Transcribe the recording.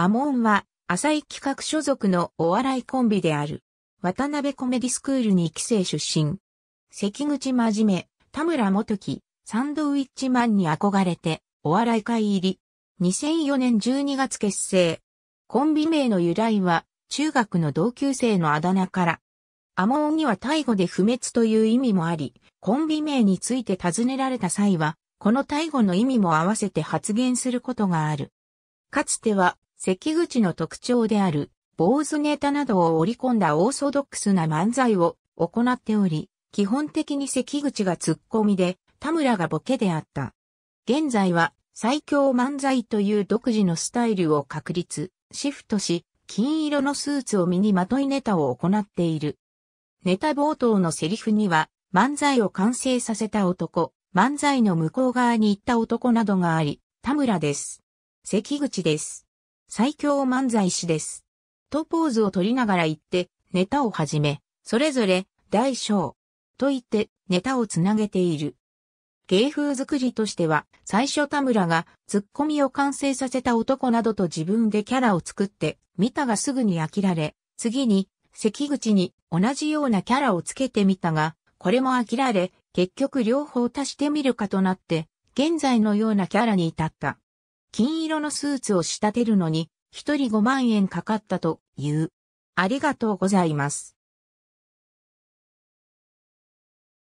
アモンは、浅井企画所属のお笑いコンビである。渡辺コメディスクールに帰省出身。関口真面目、田村元樹、サンドウィッチマンに憧れて、お笑い会入り。2004年12月結成。コンビ名の由来は、中学の同級生のあだ名から。アモンにはタイ語で不滅という意味もあり、コンビ名について尋ねられた際は、このタイ語の意味も合わせて発言することがある。かつては、関口の特徴である、坊主ネタなどを織り込んだオーソドックスな漫才を行っており、基本的に関口がツッコミで、田村がボケであった。現在は、最強漫才という独自のスタイルを確立、シフトし、金色のスーツを身にまといネタを行っている。ネタ冒頭のセリフには、漫才を完成させた男、漫才の向こう側に行った男などがあり、田村です。関口です。最強漫才師です。とポーズを取りながら言って、ネタを始め、それぞれ、大小、と言って、ネタをつなげている。芸風作りとしては、最初田村がツッコミを完成させた男などと自分でキャラを作って、見たがすぐに飽きられ、次に、関口に同じようなキャラをつけてみたが、これも飽きられ、結局両方足してみるかとなって、現在のようなキャラに至った。金色のスーツを仕立てるのに、一人5万円かかったという。ありがとうございます。